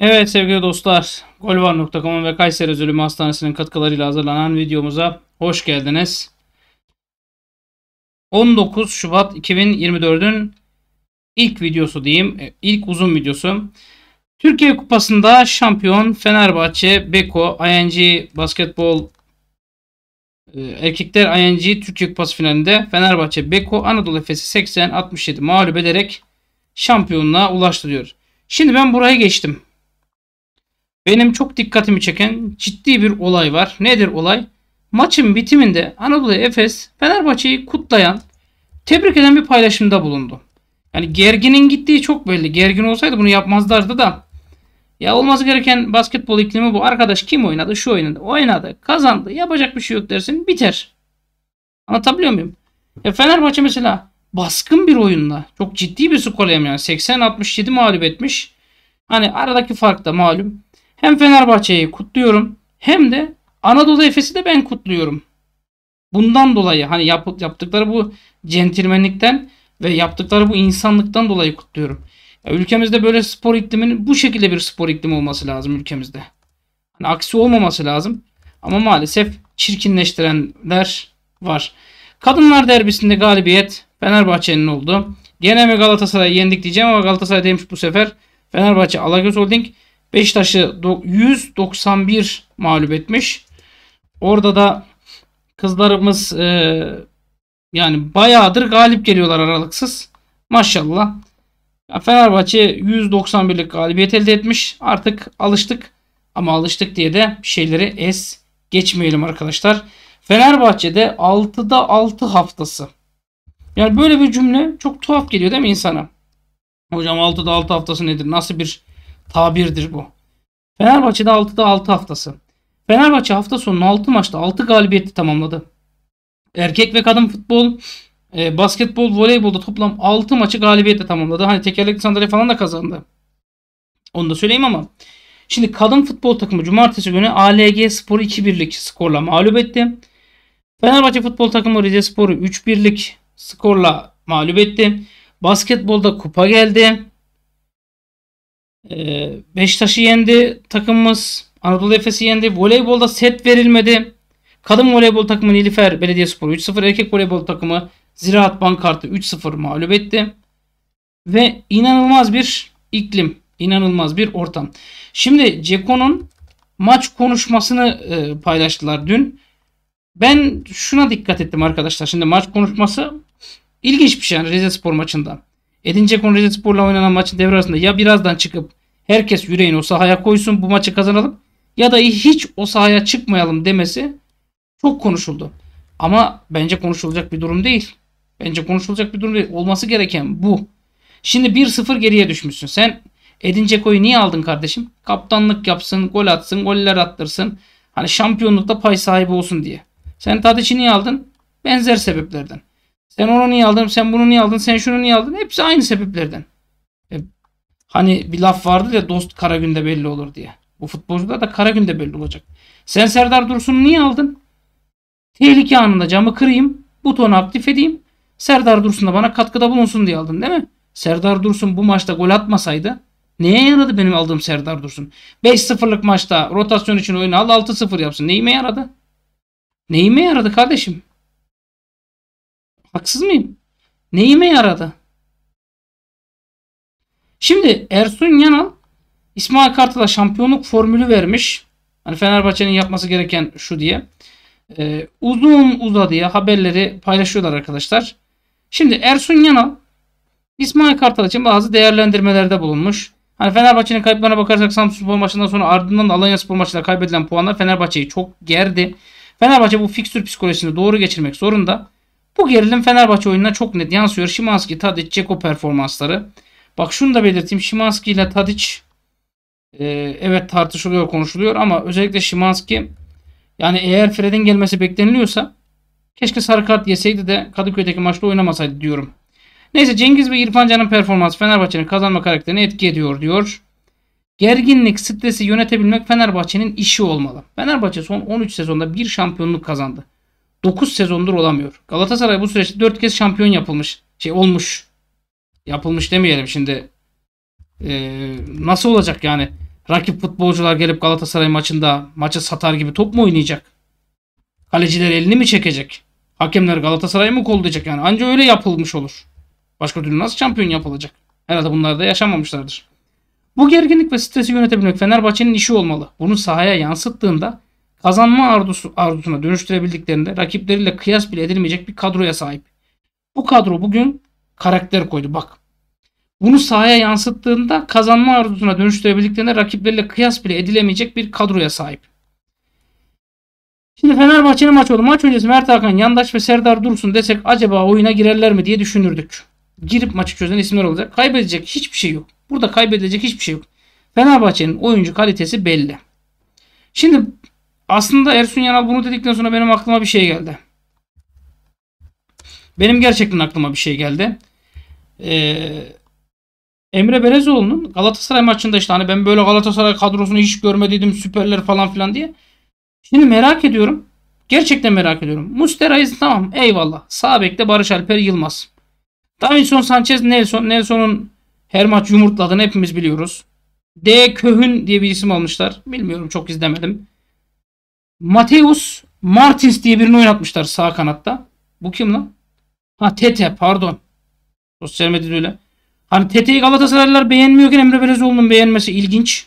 Evet sevgili dostlar, golvar.com'un ve Kayseri Zulümü Hastanesi'nin katkılarıyla hazırlanan videomuza hoş geldiniz. 19 Şubat 2024'ün ilk videosu diyeyim, e, ilk uzun videosu. Türkiye Kupası'nda şampiyon Fenerbahçe, Beko, ING basketbol e, erkekler ING Türkiye Kupası finalinde Fenerbahçe, Beko, Anadolu Efes'i 80-67 mağlup ederek şampiyonluğa ulaştırıyor. Şimdi ben buraya geçtim benim çok dikkatimi çeken ciddi bir olay var. Nedir olay? Maçın bitiminde Anadolu Efes Fenerbahçe'yi kutlayan, tebrik eden bir paylaşımda bulundu. Yani gerginin gittiği çok belli. Gergin olsaydı bunu yapmazlardı da. Ya olması gereken basketbol iklimi bu. Arkadaş kim oynadı? Şu oynadı. Oynadı. Kazandı. Yapacak bir şey yok dersin. Biter. Anlatabiliyor muyum? E Fenerbahçe mesela baskın bir oyunla çok ciddi bir skorla yani 80-67 mağlup etmiş. Hani aradaki fark da malum. Hem Fenerbahçe'yi kutluyorum hem de Anadolu Efes'i de ben kutluyorum. Bundan dolayı hani yap, yaptıkları bu centilmenlikten ve yaptıkları bu insanlıktan dolayı kutluyorum. Ya ülkemizde böyle spor ikliminin bu şekilde bir spor iklimi olması lazım ülkemizde. Hani aksi olmaması lazım. Ama maalesef çirkinleştirenler var. Kadınlar derbisinde galibiyet Fenerbahçe'nin oldu. Gene mi Galatasaray'ı yendik diyeceğim ama Galatasaray demiş bu sefer. Fenerbahçe Alagöz Holding Beşiktaş'ı 191 mağlup etmiş. Orada da kızlarımız e, yani bayağıdır galip geliyorlar aralıksız. Maşallah. Ya Fenerbahçe 191'lik galibiyet elde etmiş. Artık alıştık ama alıştık diye de şeyleri es geçmeyelim arkadaşlar. Fenerbahçe'de 6'da 6 haftası. Yani böyle bir cümle çok tuhaf geliyor değil mi insana? Hocam 6'da 6 haftası nedir? Nasıl bir tabirdir bu. Fenerbahçe'de 6'da 6 haftası. Fenerbahçe hafta sonu 6 maçta 6 galibiyeti tamamladı. Erkek ve kadın futbol, e, basketbol, voleybolda toplam 6 maçı galibiyetle tamamladı. Hani tekerlekli sandalye falan da kazandı. Onu da söyleyeyim ama. Şimdi kadın futbol takımı cumartesi günü ALG Spor 2-1'lik skorla mağlup etti. Fenerbahçe futbol takımı Rize Spor'u 3-1'lik skorla mağlup etti. Basketbolda kupa geldi. Ee, Beşiktaş'ı yendi takımımız. Anadolu Efes'i yendi. Voleybolda set verilmedi. Kadın voleybol takımı Nilüfer Belediyespor'u 3-0. Erkek voleybol takımı Ziraat Bankart'ı 3-0 mağlup etti. Ve inanılmaz bir iklim. inanılmaz bir ortam. Şimdi Ceko'nun maç konuşmasını e, paylaştılar dün. Ben şuna dikkat ettim arkadaşlar. Şimdi maç konuşması ilginç bir şey yani Rize Spor maçında. Edin Cekon Rize Spor'la oynanan maçın devre arasında ya birazdan çıkıp herkes yüreğini o sahaya koysun bu maçı kazanalım ya da hiç o sahaya çıkmayalım demesi çok konuşuldu. Ama bence konuşulacak bir durum değil. Bence konuşulacak bir durum değil. Olması gereken bu. Şimdi 1-0 geriye düşmüşsün. Sen Edin Dzeko'yu niye aldın kardeşim? Kaptanlık yapsın, gol atsın, goller attırsın. Hani şampiyonlukta pay sahibi olsun diye. Sen Tadic'i niye aldın? Benzer sebeplerden. Sen onu niye aldın? Sen bunu niye aldın? Sen şunu niye aldın? Hepsi aynı sebeplerden. Hani bir laf vardı ya dost kara günde belli olur diye. Bu futbolcular da kara günde belli olacak. Sen Serdar Dursun'u niye aldın? Tehlike anında camı kırayım. Butonu aktif edeyim. Serdar Dursun da bana katkıda bulunsun diye aldın değil mi? Serdar Dursun bu maçta gol atmasaydı neye yaradı benim aldığım Serdar Dursun? 5-0'lık maçta rotasyon için oyunu al 6-0 yapsın. Neyime yaradı? Neyime yaradı kardeşim? Haksız mıyım? Neyime yaradı? Şimdi Ersun Yanal İsmail Kartal'a şampiyonluk formülü vermiş. Hani Fenerbahçe'nin yapması gereken şu diye. Ee, uzun uzadıya haberleri paylaşıyorlar arkadaşlar. Şimdi Ersun Yanal İsmail Kartal için bazı değerlendirmelerde bulunmuş. Hani Fenerbahçe'nin kayıplarına bakarsak Samsunspor maçından sonra ardından da Alanyaspor maçında kaybedilen puanlar Fenerbahçe'yi çok gerdi. Fenerbahçe bu fikstür psikolojisini doğru geçirmek zorunda. Bu gerilim Fenerbahçe oyununa çok net yansıyor. Şimanski, Tadic, Ceko performansları. Bak şunu da belirteyim. Şimanski ile Tadic e, evet tartışılıyor, konuşuluyor ama özellikle Şimanski yani eğer Fred'in gelmesi bekleniliyorsa keşke sarı kart yeseydi de Kadıköy'deki maçta oynamasaydı diyorum. Neyse Cengiz ve İrfan Can'ın performansı Fenerbahçe'nin kazanma karakterine etki ediyor diyor. Gerginlik, stresi yönetebilmek Fenerbahçe'nin işi olmalı. Fenerbahçe son 13 sezonda bir şampiyonluk kazandı. 9 sezondur olamıyor. Galatasaray bu süreçte 4 kez şampiyon yapılmış. Şey olmuş yapılmış demeyelim şimdi. Ee, nasıl olacak yani? Rakip futbolcular gelip Galatasaray maçında maçı satar gibi top mu oynayacak? Kaleciler elini mi çekecek? Hakemler Galatasaray mı kollayacak yani? Anca öyle yapılmış olur. Başka türlü nasıl şampiyon yapılacak? Herhalde bunlar da yaşamamışlardır. Bu gerginlik ve stresi yönetebilmek Fenerbahçe'nin işi olmalı. Bunu sahaya yansıttığında kazanma arzusu, arzusuna dönüştürebildiklerinde rakipleriyle kıyas bile edilmeyecek bir kadroya sahip. Bu kadro bugün karakter koydu. Bak bunu sahaya yansıttığında kazanma arzusuna dönüştürebildiklerine rakipleriyle kıyas bile edilemeyecek bir kadroya sahip. Şimdi Fenerbahçe'nin maçı oldu. Maç öncesi Mert Hakan, Yandaş ve Serdar Dursun desek acaba oyuna girerler mi diye düşünürdük. Girip maçı çözen isimler olacak. Kaybedecek hiçbir şey yok. Burada kaybedecek hiçbir şey yok. Fenerbahçe'nin oyuncu kalitesi belli. Şimdi aslında Ersun Yanal bunu dedikten sonra benim aklıma bir şey geldi. Benim gerçekten aklıma bir şey geldi. Ee, Emre Belezoğlu'nun Galatasaray maçında işte hani ben böyle Galatasaray kadrosunu hiç görmediydim süperler falan filan diye. Şimdi merak ediyorum. Gerçekten merak ediyorum. Mustera'yı tamam eyvallah. Sağ bekte Barış Alper Yılmaz. Davinson Sanchez Nelson. Nelson'un her maç yumurtladığını hepimiz biliyoruz. D. Köhün diye bir isim almışlar. Bilmiyorum çok izlemedim. Mateus Martins diye birini oynatmışlar sağ kanatta. Bu kim lan? Ha Tete pardon. Sosyal medyada öyle. Hani Tete'yi Galatasaraylılar beğenmiyorken Emre Belezoğlu'nun beğenmesi ilginç.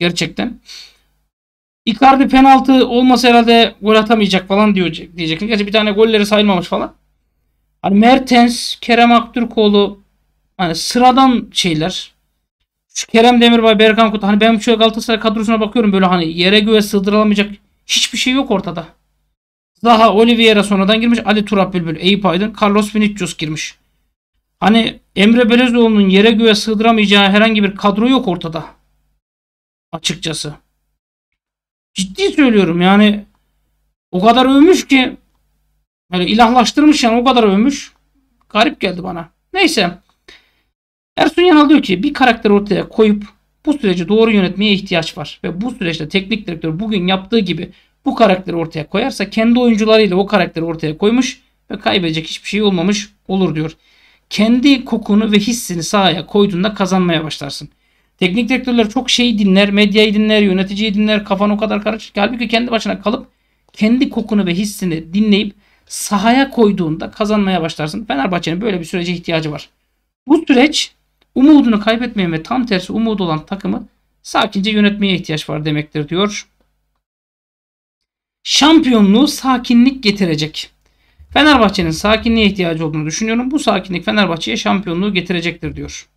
Gerçekten. Icardi penaltı olmasa herhalde gol atamayacak falan diyecek diyecek. Gerçi bir tane golleri sayılmamış falan. Hani Mertens, Kerem Aktürkoğlu hani sıradan şeyler. Şu Kerem Demirbay, Berkan Kut. Hani ben şu Galatasaray kadrosuna bakıyorum böyle hani yere göğe sığdırılamayacak hiçbir şey yok ortada. Daha Oliveira sonradan girmiş. Ali Turap Bülbül, Eyüp Aydın, Carlos Vinicius girmiş. Hani Emre Belezoğlu'nun yere göğe sığdıramayacağı herhangi bir kadro yok ortada. Açıkçası. Ciddi söylüyorum yani o kadar övmüş ki yani ilahlaştırmış yani o kadar övmüş. Garip geldi bana. Neyse. Ersun Yanal diyor ki bir karakter ortaya koyup bu süreci doğru yönetmeye ihtiyaç var. Ve bu süreçte teknik direktör bugün yaptığı gibi bu karakteri ortaya koyarsa kendi oyuncularıyla o karakteri ortaya koymuş ve kaybedecek hiçbir şey olmamış olur diyor. Kendi kokunu ve hissini sahaya koyduğunda kazanmaya başlarsın. Teknik direktörler çok şey dinler, medyayı dinler, yöneticiyi dinler, kafan o kadar karışık. Halbuki kendi başına kalıp kendi kokunu ve hissini dinleyip sahaya koyduğunda kazanmaya başlarsın. Fenerbahçe'nin böyle bir sürece ihtiyacı var. Bu süreç umudunu kaybetmeyen ve tam tersi umudu olan takımı sakince yönetmeye ihtiyaç var demektir diyor şampiyonluğu sakinlik getirecek. Fenerbahçe'nin sakinliğe ihtiyacı olduğunu düşünüyorum. Bu sakinlik Fenerbahçe'ye şampiyonluğu getirecektir diyor.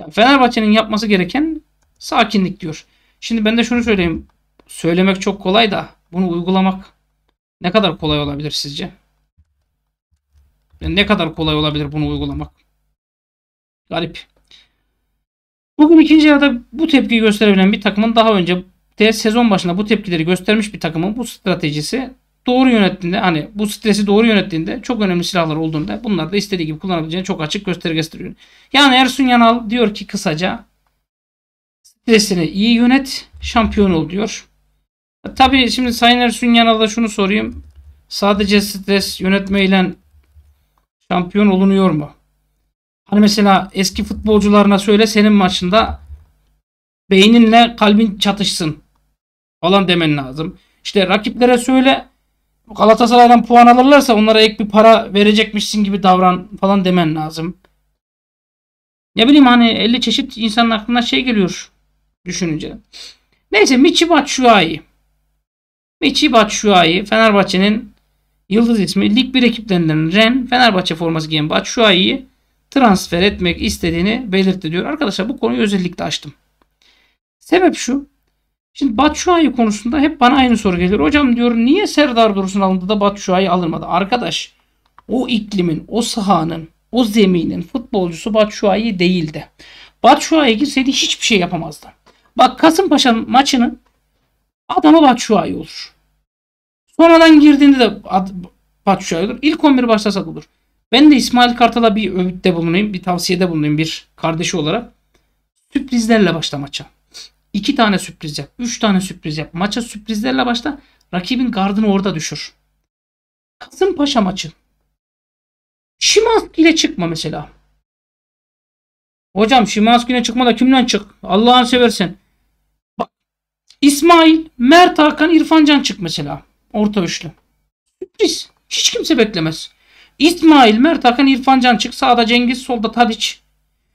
Yani Fenerbahçe'nin yapması gereken sakinlik diyor. Şimdi ben de şunu söyleyeyim. Söylemek çok kolay da bunu uygulamak ne kadar kolay olabilir sizce? Yani ne kadar kolay olabilir bunu uygulamak? Garip. Bugün ikinci yarıda bu tepki gösterebilen bir takımın daha önce de sezon başında bu tepkileri göstermiş bir takımın bu stratejisi doğru yönettiğinde hani bu stresi doğru yönettiğinde çok önemli silahlar olduğunda bunlar da istediği gibi kullanabileceğini çok açık gösteriyor. Yani Ersun Yanal diyor ki kısaca stresini iyi yönet şampiyon ol diyor. Tabii şimdi Sayın Ersun Yanal'a şunu sorayım. Sadece stres yönetmeyle şampiyon olunuyor mu? Hani mesela eski futbolcularına söyle senin maçında beyninle kalbin çatışsın falan demen lazım. İşte rakiplere söyle Galatasaray'dan puan alırlarsa onlara ek bir para verecekmişsin gibi davran falan demen lazım. Ne bileyim hani 50 çeşit insanın aklına şey geliyor düşününce. Neyse Michi Batshuayi. Michi Batshuayi Fenerbahçe'nin yıldız ismi lig bir ekiplerinden Ren Fenerbahçe forması giyen Batshuayi'yi transfer etmek istediğini belirtti diyor. Arkadaşlar bu konuyu özellikle açtım. Sebep şu. Şimdi Batshuayi konusunda hep bana aynı soru gelir. Hocam diyor niye Serdar Dursun alındı da Batshuayi alınmadı? Arkadaş o iklimin, o sahanın, o zeminin futbolcusu Batshuayi değildi. Batshuayi gitseydi hiçbir şey yapamazdı. Bak Kasımpaşa'nın maçının adamı Batshuayi olur. Sonradan girdiğinde de Batshuayi olur. İlk 11 başlasak olur. Ben de İsmail Kartal'a bir öğütte bulunayım, bir tavsiyede bulunayım bir kardeşi olarak. Sürprizlerle başla maça iki tane sürpriz yap. Üç tane sürpriz yap. Maça sürprizlerle başla. Rakibin gardını orada düşür. Kasımpaşa maçı. Şimanski ile çıkma mesela. Hocam Şimanski ile çıkma da kimden çık? Allah'ını seversen. Bak, İsmail, Mert Hakan, İrfan Can çık mesela. Orta üçlü. Sürpriz. Hiç kimse beklemez. İsmail, Mert Hakan, İrfan Can çık. Sağda Cengiz, solda Tadiç.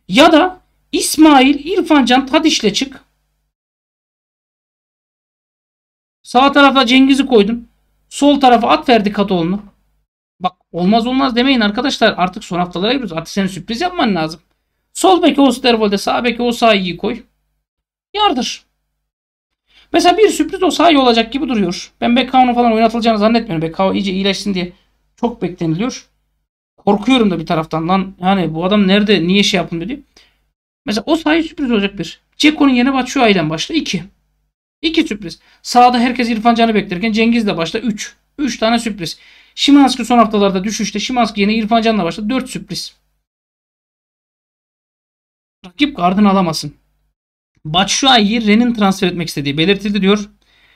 Ya da İsmail, İrfan Can, ile çık. Sağ tarafta Cengiz'i koydum. Sol tarafa at verdi Katoğlu'nu. Bak olmaz olmaz demeyin arkadaşlar. Artık son haftalara giriyoruz. Artık senin sürpriz yapman lazım. Sol beke Osterwold'e sağ beke Osayi'yi koy. Yardır. Mesela bir sürpriz Osayi olacak gibi duruyor. Ben Beckham'ın falan oynatılacağını zannetmiyorum. Beckham iyice iyileşsin diye çok bekleniliyor. Korkuyorum da bir taraftan lan. Yani bu adam nerede niye şey yapın dedi. Mesela Osayi sürpriz olacak bir. Ceko'nun yerine Batshuayi'den başla 2. İki sürpriz. Sağda herkes İrfan Can'ı beklerken Cengiz de başta 3. 3 tane sürpriz. Şimanski son haftalarda düşüşte. Şimanski yine İrfan Can'la başta 4 sürpriz. Rakip gardını alamasın. Batshuayi'yi Ren'in transfer etmek istediği belirtildi diyor.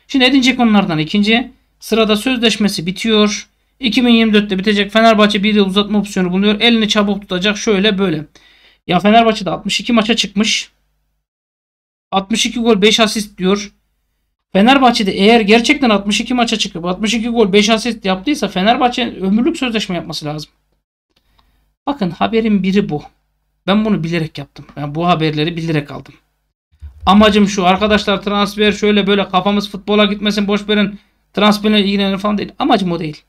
Şimdi Edin onlardan ikinci. Sırada sözleşmesi bitiyor. 2024'te bitecek. Fenerbahçe bir yıl uzatma opsiyonu bulunuyor. Elini çabuk tutacak şöyle böyle. Ya Fenerbahçe'de 62 maça çıkmış. 62 gol 5 asist diyor. Fenerbahçe'de eğer gerçekten 62 maça çıkıp 62 gol 5 asist yaptıysa Fenerbahçe ömürlük sözleşme yapması lazım. Bakın haberin biri bu. Ben bunu bilerek yaptım. Ben bu haberleri bilerek aldım. Amacım şu arkadaşlar transfer şöyle böyle kafamız futbola gitmesin boş verin transferle ilgilenir falan değil. Amacım o değil.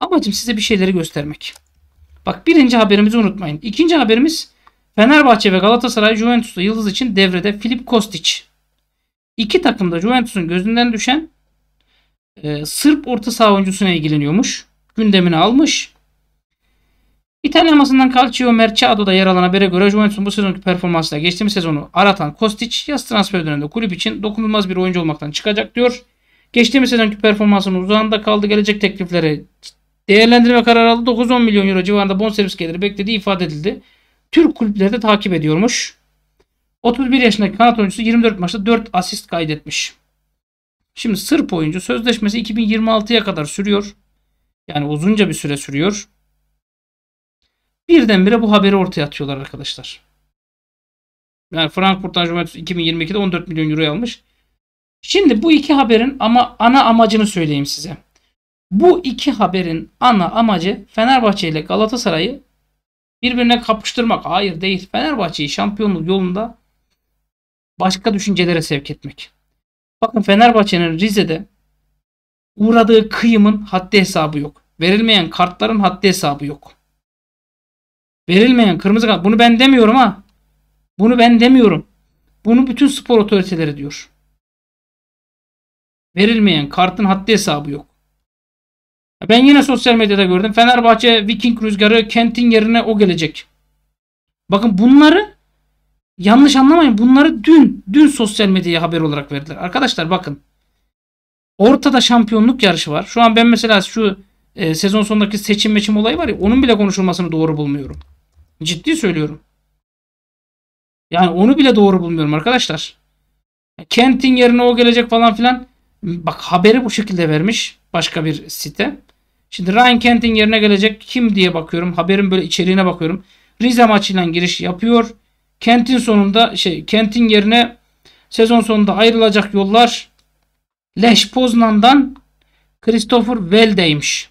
Amacım size bir şeyleri göstermek. Bak birinci haberimizi unutmayın. İkinci haberimiz Fenerbahçe ve Galatasaray Juventus'ta Yıldız için devrede Filip Kostic. İki takım da Juventus'un gözünden düşen e, Sırp orta saha oyuncusuna ilgileniyormuş. gündemini almış. İtalyan basından Calcio Mercado'da yer alan habere göre Juventus'un bu sezonki performansıyla geçtiğimiz sezonu aratan Kostic yaz transfer döneminde kulüp için dokunulmaz bir oyuncu olmaktan çıkacak diyor. Geçtiğimiz sezonki performansının uzağında kaldı. Gelecek teklifleri değerlendirme kararı aldı. 9-10 milyon euro civarında bonservis geliri beklediği ifade edildi. Türk kulüpleri de takip ediyormuş. 31 yaşındaki kanat oyuncusu 24 maçta 4 asist kaydetmiş. Şimdi Sırp oyuncu sözleşmesi 2026'ya kadar sürüyor. Yani uzunca bir süre sürüyor. Birdenbire bu haberi ortaya atıyorlar arkadaşlar. Yani Frankfurt'tan Juventus 2022'de 14 milyon euro almış. Şimdi bu iki haberin ama ana amacını söyleyeyim size. Bu iki haberin ana amacı Fenerbahçe ile Galatasaray'ı birbirine kapıştırmak. Hayır değil. Fenerbahçe'yi şampiyonluk yolunda başka düşüncelere sevk etmek. Bakın Fenerbahçe'nin Rize'de uğradığı kıyımın haddi hesabı yok. Verilmeyen kartların haddi hesabı yok. Verilmeyen kırmızı kart. Bunu ben demiyorum ha. Bunu ben demiyorum. Bunu bütün spor otoriteleri diyor. Verilmeyen kartın haddi hesabı yok. Ben yine sosyal medyada gördüm. Fenerbahçe Viking rüzgarı kentin yerine o gelecek. Bakın bunları yanlış anlamayın bunları dün dün sosyal medyaya haber olarak verdiler. Arkadaşlar bakın. Ortada şampiyonluk yarışı var. Şu an ben mesela şu e, sezon sonundaki seçim meçim olayı var ya onun bile konuşulmasını doğru bulmuyorum. Ciddi söylüyorum. Yani onu bile doğru bulmuyorum arkadaşlar. Kent'in yerine o gelecek falan filan. Bak haberi bu şekilde vermiş başka bir site. Şimdi Ryan Kent'in yerine gelecek kim diye bakıyorum. Haberin böyle içeriğine bakıyorum. Rize maçıyla giriş yapıyor. Kentin sonunda şey kentin yerine sezon sonunda ayrılacak yollar Leş Poznan'dan Christopher Welde'ymiş.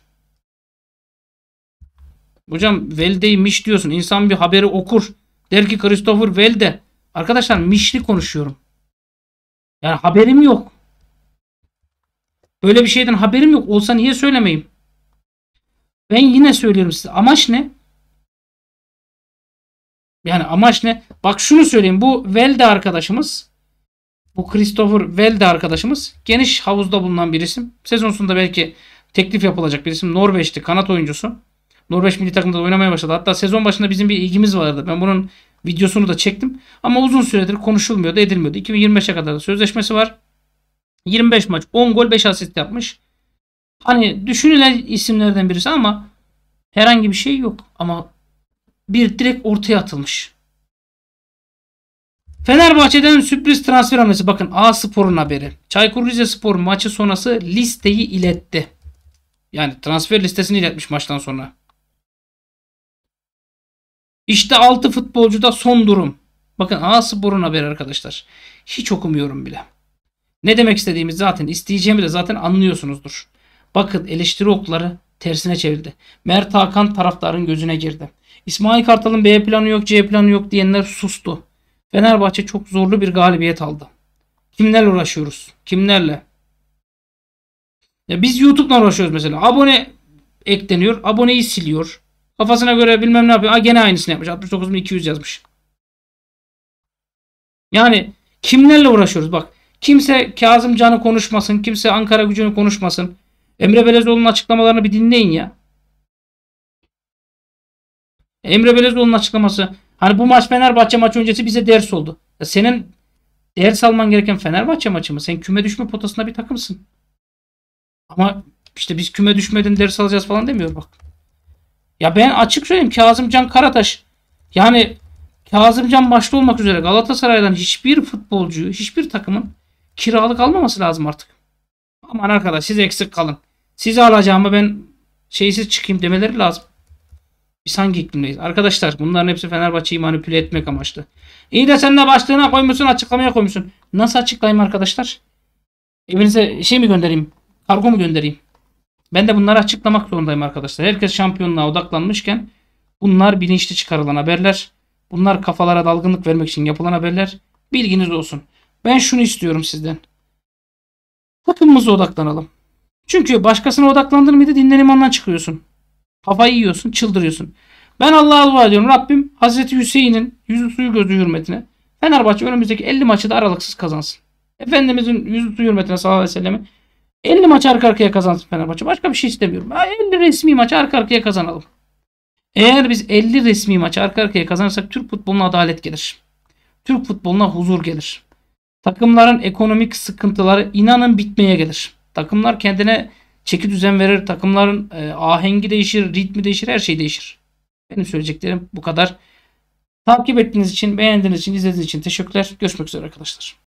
Hocam Welde'ymiş diyorsun. İnsan bir haberi okur. Der ki Christopher Welde. Arkadaşlar mişli konuşuyorum. Yani haberim yok. Böyle bir şeyden haberim yok. Olsa niye söylemeyeyim? Ben yine söylüyorum size. Amaç ne? Yani amaç ne? Bak şunu söyleyeyim. Bu Velde arkadaşımız bu Christopher Velde arkadaşımız geniş havuzda bulunan bir isim. Sezon sonunda belki teklif yapılacak bir isim. Norveçli kanat oyuncusu. Norveç milli takımında da oynamaya başladı. Hatta sezon başında bizim bir ilgimiz vardı. Ben bunun videosunu da çektim. Ama uzun süredir konuşulmuyordu, edilmiyordu. 2025'e kadar da sözleşmesi var. 25 maç, 10 gol, 5 asist yapmış. Hani düşünülen isimlerden birisi ama herhangi bir şey yok. Ama bir direkt ortaya atılmış. Fenerbahçe'den sürpriz transfer hamlesi. Bakın A Spor'un haberi. Çaykur Rizespor maçı sonrası listeyi iletti. Yani transfer listesini iletmiş maçtan sonra. İşte 6 futbolcuda son durum. Bakın A Spor'un haberi arkadaşlar. Hiç okumuyorum bile. Ne demek istediğimiz zaten isteyeceğimi de zaten anlıyorsunuzdur. Bakın eleştiri okları tersine çevirdi. Mert Hakan taraftarın gözüne girdi. İsmail Kartal'ın B planı yok, C planı yok diyenler sustu. Fenerbahçe çok zorlu bir galibiyet aldı. Kimlerle uğraşıyoruz? Kimlerle? Ya biz YouTube'la uğraşıyoruz mesela. Abone ekleniyor. Aboneyi siliyor. Kafasına göre bilmem ne yapıyor. Aa, gene aynısını yapmış. 69.200 yazmış. Yani kimlerle uğraşıyoruz? Bak kimse Kazım Can'ı konuşmasın. Kimse Ankara gücünü konuşmasın. Emre Belezoğlu'nun açıklamalarını bir dinleyin ya. Emre Belözoğlu'nun açıklaması. Hani bu maç Fenerbahçe maçı öncesi bize ders oldu. Ya e senin ders alman gereken Fenerbahçe maçı mı? Sen küme düşme potasında bir takımsın. Ama işte biz küme düşmeden ders alacağız falan demiyor bak. Ya ben açık söyleyeyim Kazımcan Karataş yani Kazımcan başta olmak üzere Galatasaray'dan hiçbir futbolcu, hiçbir takımın kiralık almaması lazım artık. Aman arkadaş siz eksik kalın. Sizi alacağıma ben şeysiz çıkayım demeleri lazım. Biz hangi iklimdeyiz? Arkadaşlar bunların hepsi Fenerbahçe'yi manipüle etmek amaçlı. İyi de sen de başlığına koymuşsun açıklamaya koymuşsun. Nasıl açıklayayım arkadaşlar? Evinize şey mi göndereyim? Kargo mu göndereyim? Ben de bunları açıklamak zorundayım arkadaşlar. Herkes şampiyonluğa odaklanmışken bunlar bilinçli çıkarılan haberler. Bunlar kafalara dalgınlık vermek için yapılan haberler. Bilginiz olsun. Ben şunu istiyorum sizden. Takımımıza odaklanalım. Çünkü başkasına odaklandın mıydı dinlenim ondan çıkıyorsun. Kafayı yiyorsun, çıldırıyorsun. Ben Allah'a dua ediyorum. Rabbim Hazreti Hüseyin'in yüzü suyu gözü hürmetine Fenerbahçe önümüzdeki 50 maçı da aralıksız kazansın. Efendimizin yüzü suyu hürmetine sallallahu aleyhi ve sellem'e 50 maç arka arkaya kazansın Fenerbahçe. Başka bir şey istemiyorum. 50 resmi maç arka arkaya kazanalım. Eğer biz 50 resmi maç arka arkaya kazanırsak Türk futboluna adalet gelir. Türk futboluna huzur gelir. Takımların ekonomik sıkıntıları inanın bitmeye gelir. Takımlar kendine çeki düzen verir. Takımların e, ahengi değişir, ritmi değişir, her şey değişir. Benim söyleyeceklerim bu kadar. Takip ettiğiniz için, beğendiğiniz için, izlediğiniz için teşekkürler. Görüşmek üzere arkadaşlar.